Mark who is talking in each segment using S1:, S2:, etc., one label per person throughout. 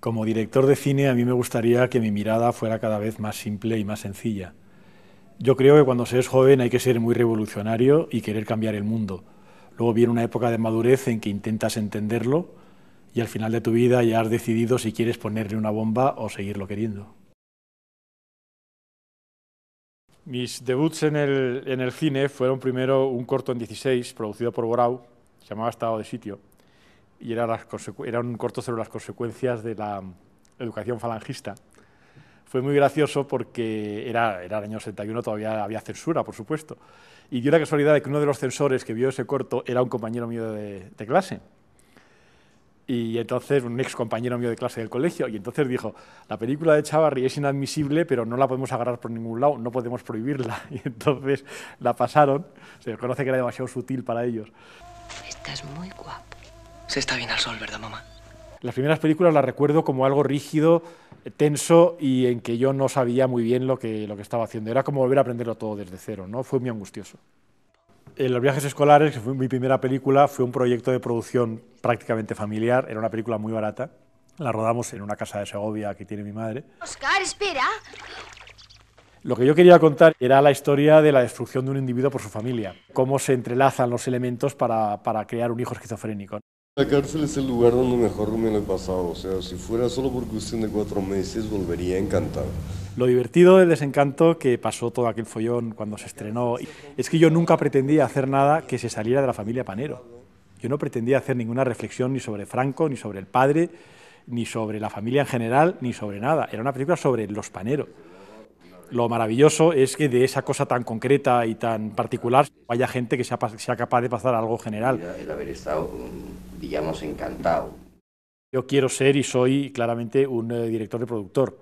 S1: Como director de cine a mí me gustaría que mi mirada fuera cada vez más simple y más sencilla. Yo creo que cuando se es joven hay que ser muy revolucionario y querer cambiar el mundo. Luego viene una época de madurez en que intentas entenderlo y al final de tu vida ya has decidido si quieres ponerle una bomba o seguirlo queriendo. Mis debuts en el, en el cine fueron primero un corto en 16, producido por Borau, se llamaba Estado de Sitio, y era un corto sobre las consecuencias de la mm, educación falangista. Fue muy gracioso porque era, era el año 71, todavía había censura, por supuesto. Y dio la casualidad de que uno de los censores que vio ese corto era un compañero mío de, clase. Y entonces, un ex compañero mío de clase del colegio, y entonces dijo, la película de Chavarri es inadmisible, pero no la podemos agarrar por ningún lado, no podemos prohibirla. Y entonces la pasaron, se conoce que era demasiado sutil para ellos. Estás muy guapo. Se está bien al sol, ¿verdad, mamá? Las primeras películas las recuerdo como algo rígido, tenso y en que yo no sabía muy bien lo que, lo que estaba haciendo. Era como volver a aprenderlo todo desde cero, ¿no? Fue muy angustioso. En eh, Los viajes escolares, que fue mi primera película, fue un proyecto de producción prácticamente familiar. Era una película muy barata. La rodamos en una casa de Segovia que tiene mi madre. Oscar, espera. Lo que yo quería contar era la historia de la destrucción de un individuo por su familia, cómo se entrelazan los elementos para, para crear un hijo esquizofrénico. La cárcel es el lugar donde mejor me lo he pasado, o sea, si fuera solo por cuestión de cuatro meses volvería encantado. Lo divertido del desencanto que pasó todo aquel follón cuando se estrenó es que yo nunca pretendía hacer nada que se saliera de la familia Panero. Yo no pretendía hacer ninguna reflexión ni sobre Franco, ni sobre el padre, ni sobre la familia en general, ni sobre nada. Era una película sobre los Panero. Lo maravilloso es que de esa cosa tan concreta y tan particular haya gente que sea, capaz de pasar algo general. El haber estado hemos encantado. Yo quiero ser y soy claramente un eh, director de productor.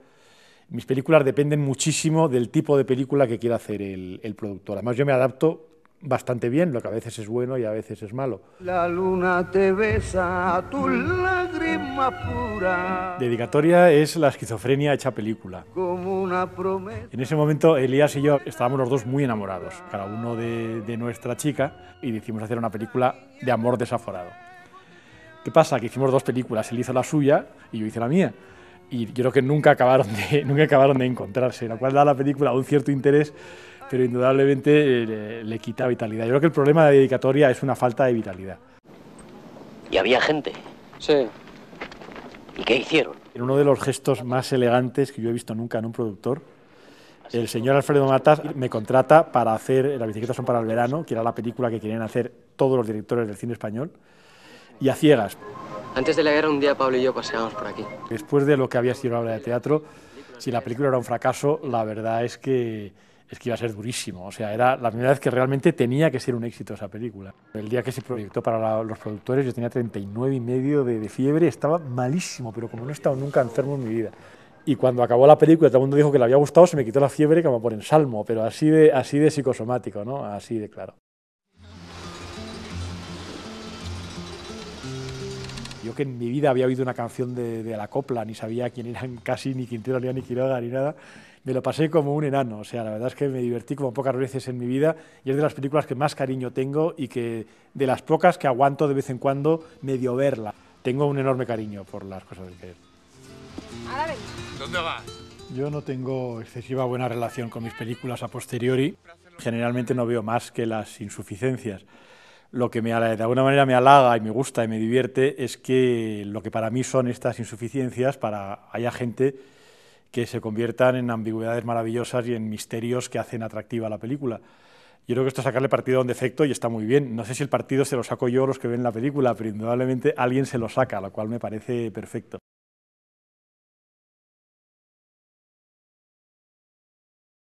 S1: Mis películas dependen muchísimo del tipo de película que quiera hacer el, productor. Además, yo me adapto bastante bien, lo que a veces es bueno y a veces es malo. La luna te besa tu lágrima pura. Dedicatoria es la esquizofrenia hecha película. Como una promesa. En ese momento Elías y yo estábamos los dos muy enamorados, cada uno de, de nuestra chica, y decidimos hacer una película de amor desaforado. ¿Qué pasa? Que hicimos dos películas, él hizo la suya y yo hice la mía. Y yo creo que nunca acabaron de, nunca acabaron de encontrarse, lo cual da a la película un cierto interés, pero indudablemente le, quita vitalidad. Yo creo que el problema de la dedicatoria es una falta de vitalidad. ¿Y había gente? Sí. ¿Y qué hicieron? En uno de los gestos más elegantes que yo he visto nunca en un productor, el señor Alfredo Matas me contrata para hacer Las bicicletas son para el verano, que era la película que querían hacer todos los directores del cine español y a ciegas. Antes de la guerra un día Pablo y yo paseábamos por aquí. Después de lo que había sido la obra de teatro, si la película era un fracaso, la verdad es que es que iba a ser durísimo. O sea, era la primera vez que realmente tenía que ser un éxito esa película. El día que se proyectó para los productores, yo tenía 39 y medio de, fiebre, estaba malísimo, pero como no he estado nunca enfermo en mi vida. Y cuando acabó la película, todo el mundo dijo que le había gustado, se me quitó la fiebre como por ensalmo, pero así de, así de psicosomático, ¿no? Así de claro. Yo que en mi vida había oído una canción de, de la copla, ni sabía quién eran casi, ni Quintero, ni, ni Quiroga, ni nada, me lo pasé como un enano. O sea, la verdad es que me divertí como pocas veces en mi vida y es de las películas que más cariño tengo y que de las pocas que aguanto de vez en cuando medio verla. Tengo un enorme cariño por las cosas del querer ¿Dónde vas? Yo no tengo excesiva buena relación con mis películas a posteriori. Generalmente no veo más que las insuficiencias lo que me, de alguna manera me halaga y me gusta y me divierte es que lo que para mí son estas insuficiencias, para haya gente que se conviertan en ambigüedades maravillosas y en misterios que hacen atractiva la película. Yo creo que esto es sacarle partido a un defecto y está muy bien. No sé si el partido se lo saco yo a los que ven la película, pero indudablemente alguien se lo saca, lo cual me parece perfecto.